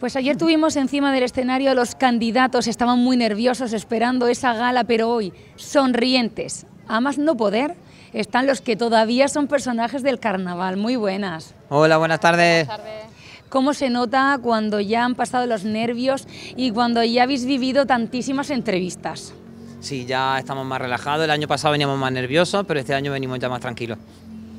Pues ayer tuvimos encima del escenario a los candidatos, estaban muy nerviosos esperando esa gala, pero hoy, sonrientes, a más no poder, están los que todavía son personajes del carnaval. Muy buenas. Hola, buenas tardes. Buenas tardes. ¿Cómo se nota cuando ya han pasado los nervios y cuando ya habéis vivido tantísimas entrevistas? Sí, ya estamos más relajados. El año pasado veníamos más nerviosos, pero este año venimos ya más tranquilos.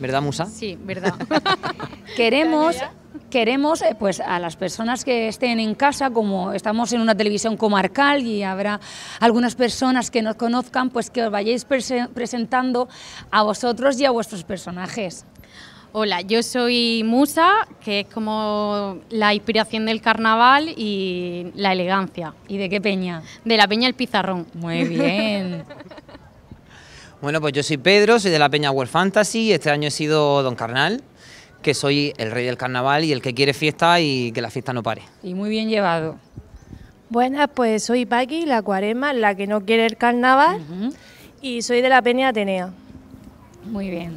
¿Verdad, Musa? Sí, verdad. Queremos Queremos eh, pues, a las personas que estén en casa, como estamos en una televisión comarcal y habrá algunas personas que nos conozcan, pues que os vayáis presentando a vosotros y a vuestros personajes. Hola, yo soy Musa, que es como la inspiración del carnaval y la elegancia. ¿Y de qué peña? De la peña El Pizarrón. Muy bien. bueno, pues yo soy Pedro, soy de la peña World Fantasy, este año he sido Don Carnal que soy el rey del carnaval y el que quiere fiesta y que la fiesta no pare. Y muy bien llevado. Buenas, pues soy Paqui, la cuarema, la que no quiere el carnaval y soy de la Peña Atenea. Muy bien.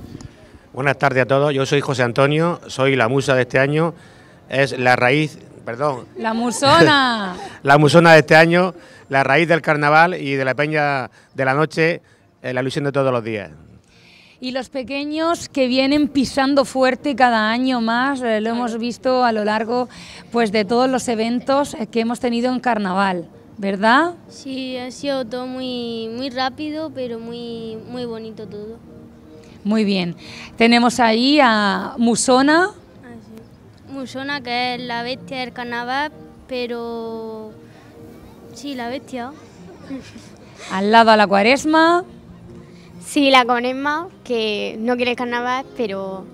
Buenas tardes a todos, yo soy José Antonio, soy la musa de este año, es la raíz, perdón. La musona. la musona de este año, la raíz del carnaval y de la Peña de la Noche, la ilusión de todos los días. Y los pequeños que vienen pisando fuerte cada año más, eh, lo hemos visto a lo largo pues, de todos los eventos eh, que hemos tenido en carnaval, ¿verdad? Sí, ha sido todo muy, muy rápido, pero muy, muy bonito todo. Muy bien. Tenemos ahí a Musona. Ah, Musona, que es la bestia del carnaval, pero... Sí, la bestia. Al lado a la cuaresma. Sí, la Conesma, que no quiere el carnaval, pero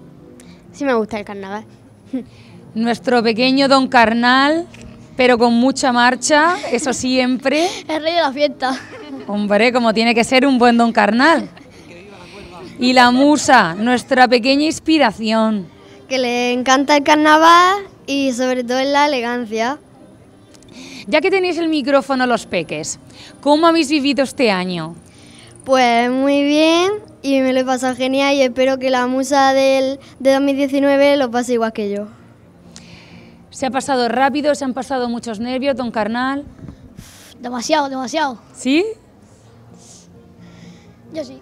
sí me gusta el carnaval. Nuestro pequeño don carnal, pero con mucha marcha, eso siempre. Es rey de la fiesta. Hombre, como tiene que ser un buen don carnal. y la musa, nuestra pequeña inspiración. Que le encanta el carnaval y sobre todo en la elegancia. Ya que tenéis el micrófono los peques, ¿cómo habéis vivido este año? Pues muy bien y me lo he pasado genial y espero que la musa del, de 2019 lo pase igual que yo. Se ha pasado rápido, se han pasado muchos nervios, don Carnal. Demasiado, demasiado. ¿Sí? Yo sí.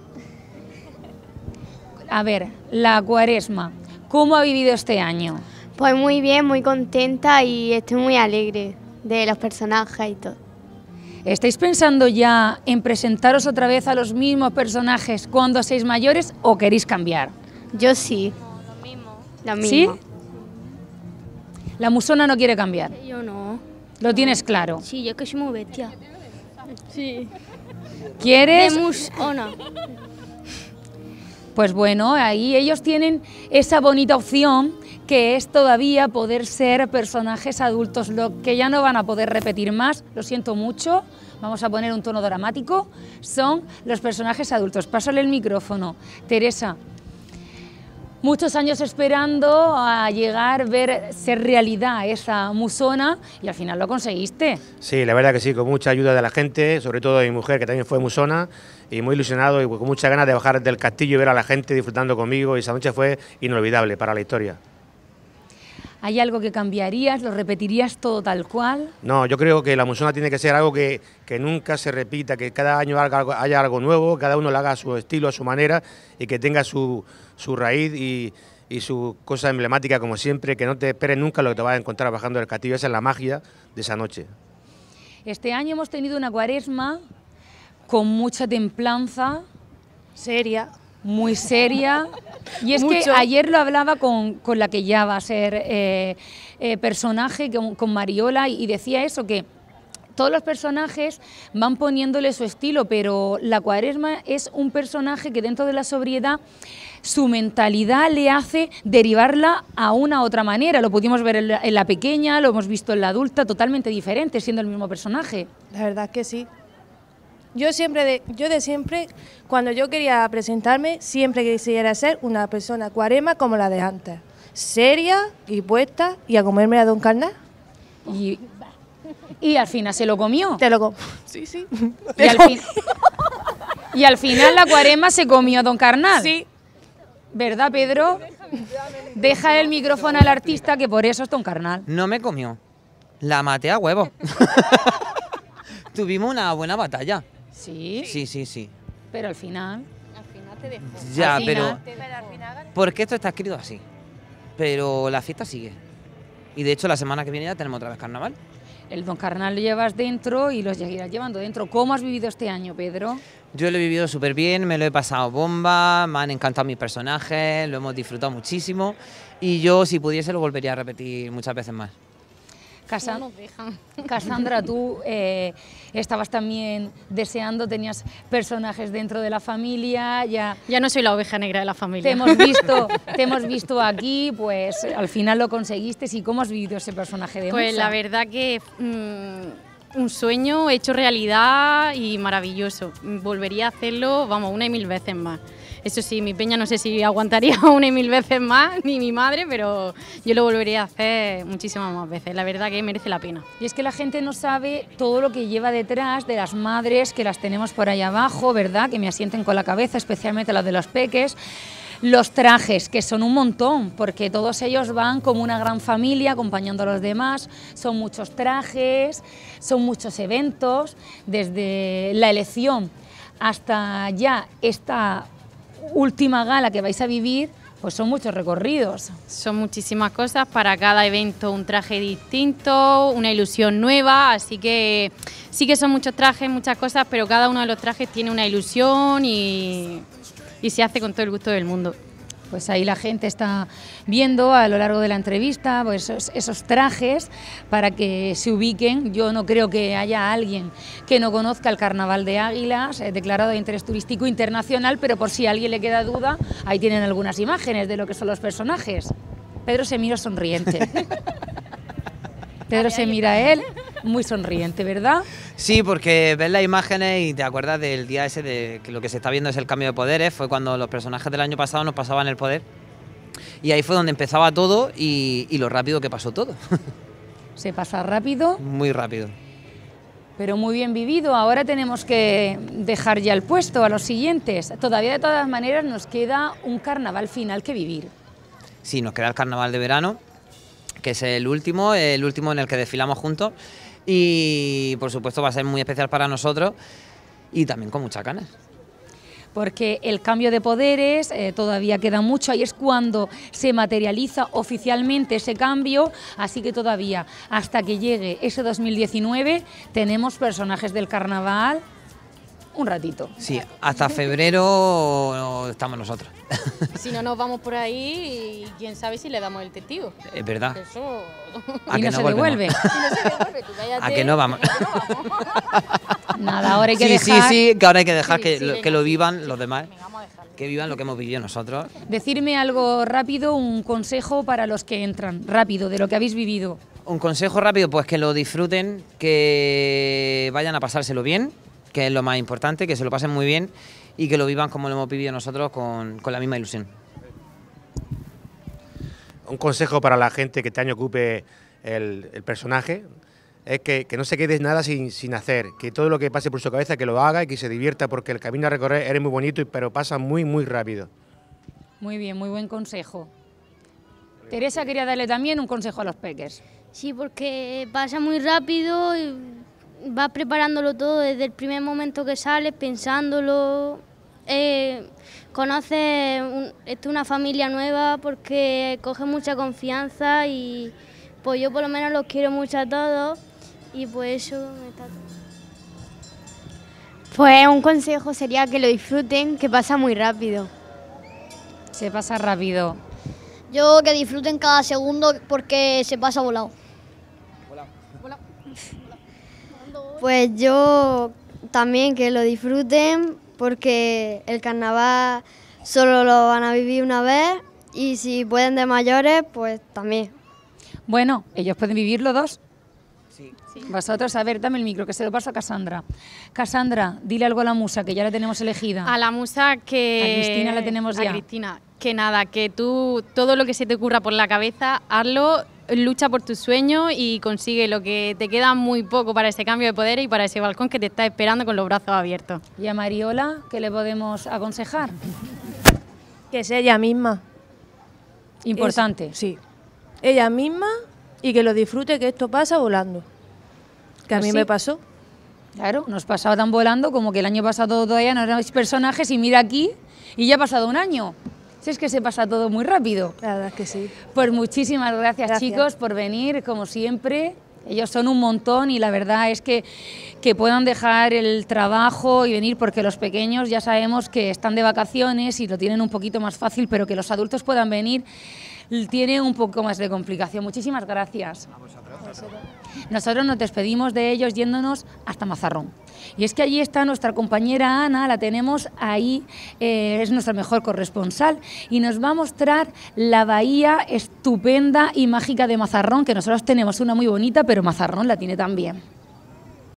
A ver, la cuaresma, ¿cómo ha vivido este año? Pues muy bien, muy contenta y estoy muy alegre de los personajes y todo. ¿Estáis pensando ya en presentaros otra vez a los mismos personajes cuando seáis mayores o queréis cambiar? Yo sí. lo mismo. ¿Sí? La musona no quiere cambiar. Yo no. ¿Lo tienes claro? Sí, yo que soy muy bestia. Sí. ¿Quieres? musona. Pues bueno, ahí ellos tienen esa bonita opción que es todavía poder ser personajes adultos, lo que ya no van a poder repetir más, lo siento mucho, vamos a poner un tono dramático, son los personajes adultos. Pásale el micrófono, Teresa. Muchos años esperando a llegar, ver, ser realidad esa musona y al final lo conseguiste. Sí, la verdad que sí, con mucha ayuda de la gente, sobre todo de mi mujer que también fue musona y muy ilusionado y con muchas ganas de bajar del castillo y ver a la gente disfrutando conmigo y esa noche fue inolvidable para la historia. ¿Hay algo que cambiarías? ¿Lo repetirías todo tal cual? No, yo creo que la musona tiene que ser algo que, nunca se repita, que cada año haya algo, nuevo, cada uno lo haga a su estilo, a su manera y que tenga su, raíz y, y su cosa emblemática como siempre, que no te esperes nunca lo que te vas a encontrar bajando del castillo. Esa es la magia de esa noche. Este año hemos tenido una cuaresma con mucha templanza. Seria. Muy seria. Y es que ayer lo hablaba con, la que ya va a ser eh, eh, personaje, con, Mariola, y decía eso, que todos los personajes van poniéndole su estilo, pero la cuaresma es un personaje que dentro de la sobriedad su mentalidad le hace derivarla a una otra manera. Lo pudimos ver en la, pequeña, lo hemos visto en la adulta, totalmente diferente, siendo el mismo personaje. La verdad que sí, yo siempre, de, yo de siempre, cuando yo quería presentarme, siempre quisiera ser una persona cuarema como la de antes. Seria y puesta y a comerme a Don Carnal. Y, al final se lo comió. Te lo comió. Sí, sí. Y al, y al, final la cuarema se comió a Don Carnal. Sí. ¿Verdad, Pedro? Deja el micrófono al artista que por eso es Don Carnal. No me comió. La maté a huevo. Tuvimos una buena batalla. Sí. Sí, sí, sí. Pero al final. Al final te dejó. Ya, al pero. Final te Porque esto está escrito así. Pero la fiesta sigue. Y de hecho, la semana que viene ya tenemos otra vez carnaval. El don carnal lo llevas dentro y los seguirás llevando dentro. ¿Cómo has vivido este año, Pedro? Yo lo he vivido súper bien, me lo he pasado bomba, me han encantado mis personajes, lo hemos disfrutado muchísimo y yo si pudiese lo volvería a repetir muchas veces más. Casa Cassandra, tú eh, estabas también deseando, tenías personajes dentro de la familia, ya... Ya no soy la oveja negra de la familia. Te hemos visto, hemos visto aquí, pues al final lo conseguiste. ¿Y cómo has vivido ese personaje de Pues la verdad que... Mm, un sueño hecho realidad y maravilloso. Volvería a hacerlo, vamos, una y mil veces más. Eso sí, mi peña no sé si aguantaría una y mil veces más, ni mi madre, pero yo lo volvería a hacer muchísimas más veces. La verdad que merece la pena. Y es que la gente no sabe todo lo que lleva detrás de las madres que las tenemos por ahí abajo, ¿verdad? Que me asienten con la cabeza, especialmente las de los peques los trajes, que son un montón, porque todos ellos van como una gran familia acompañando a los demás, son muchos trajes, son muchos eventos, desde la elección hasta ya esta última gala que vais a vivir, pues son muchos recorridos. Son muchísimas cosas, para cada evento un traje distinto, una ilusión nueva, así que sí que son muchos trajes, muchas cosas, pero cada uno de los trajes tiene una ilusión y, y se hace con todo el gusto del mundo pues ahí la gente está viendo a lo largo de la entrevista pues esos, trajes para que se ubiquen. Yo no creo que haya alguien que no conozca el Carnaval de Águilas, eh, declarado de interés turístico internacional, pero por si a alguien le queda duda, ahí tienen algunas imágenes de lo que son los personajes. Pedro se mira sonriente. Pedro se mira a él muy sonriente, ¿verdad? Sí, porque ves las imágenes y te acuerdas del día ese de que lo que se está viendo es el cambio de poderes, fue cuando los personajes del año pasado nos pasaban el poder. Y ahí fue donde empezaba todo y, y lo rápido que pasó todo. ¿Se pasa rápido? Muy rápido. Pero muy bien vivido. Ahora tenemos que dejar ya el puesto a los siguientes. Todavía de todas maneras nos queda un carnaval final que vivir. Sí, nos queda el carnaval de verano, que es el último, el último en el que desfilamos juntos y por supuesto va a ser muy especial para nosotros y también con mucha ganas porque el cambio de poderes eh, todavía queda mucho, y es cuando se materializa oficialmente ese cambio, así que todavía hasta que llegue ese 2019 tenemos personajes del carnaval un ratito. Sí, hasta febrero estamos nosotros. Si no nos vamos por ahí, quién sabe si le damos el testigo. Es verdad. ¿A, que no se devuelve? ¿A que no vamos? Nada, ahora hay que dejar... Sí, sí, que ahora hay que dejar que, lo, que, lo, vivan los demás. que vivan lo que hemos vivido nosotros. Decirme algo rápido, un consejo para los que entran, rápido, de lo que habéis vivido. Un consejo rápido, pues que lo disfruten, que vayan a pasárselo bien, que es lo más importante, que se lo pasen muy bien y que lo vivan como lo hemos vivido nosotros con, la misma ilusión. Un consejo para la gente que este año ocupe el, personaje es que, no se quede nada sin, hacer, que todo lo que pase por su cabeza que lo haga y que se divierta porque el camino a recorrer es muy bonito pero pasa muy muy rápido. Muy bien, muy buen consejo. Teresa quería darle también un consejo a los peques. Sí, porque pasa muy rápido vas preparándolo todo desde el primer momento que sales, pensándolo. Eh, conoces es una familia nueva porque coge mucha confianza y pues yo por lo menos los quiero mucho a todos y pues eso me está Pues un consejo sería que lo disfruten, que pasa muy rápido. Se pasa rápido. Yo que disfruten cada segundo porque se pasa volado. Pues yo también que lo disfruten porque el carnaval solo lo van a vivir una vez y si pueden de mayores, pues también. Bueno, ellos pueden vivirlo dos. Sí. Vosotros, a ver, dame el micro, que se lo paso a Casandra. Casandra, dile algo a la musa, que ya la tenemos elegida. A la musa que... A Cristina la tenemos a ya. Cristina, que nada, que tú todo lo que se te ocurra por la cabeza, hazlo lucha por tus sueños y consigue lo que te queda muy poco para ese cambio de poder y para ese balcón que te está esperando con los brazos abiertos. ¿Y a Mariola qué le podemos aconsejar? Que sea ella misma. Importante. sí. Ella misma y que lo disfrute que esto pasa volando. Que a pues mí me pasó. Claro, nos pasaba tan volando como que el año pasado todavía no éramos personajes y mira aquí y ya ha pasado un año. Si es que se pasa todo muy rápido. La verdad que sí. Pues muchísimas gracias, gracias, chicos por venir, como siempre. Ellos son un montón y la verdad es que, que puedan dejar el trabajo y venir porque los pequeños ya sabemos que están de vacaciones y lo tienen un poquito más fácil, pero que los adultos puedan venir tiene un poco más de complicación. Muchísimas gracias. Nosotros nos despedimos de ellos yéndonos hasta Mazarrón. Y es que allí está nuestra compañera Ana, la tenemos ahí, eh, es nuestra mejor corresponsal y nos va a mostrar la bahía estupenda y mágica de Mazarrón, que nosotros tenemos una muy bonita, pero Mazarrón la tiene también.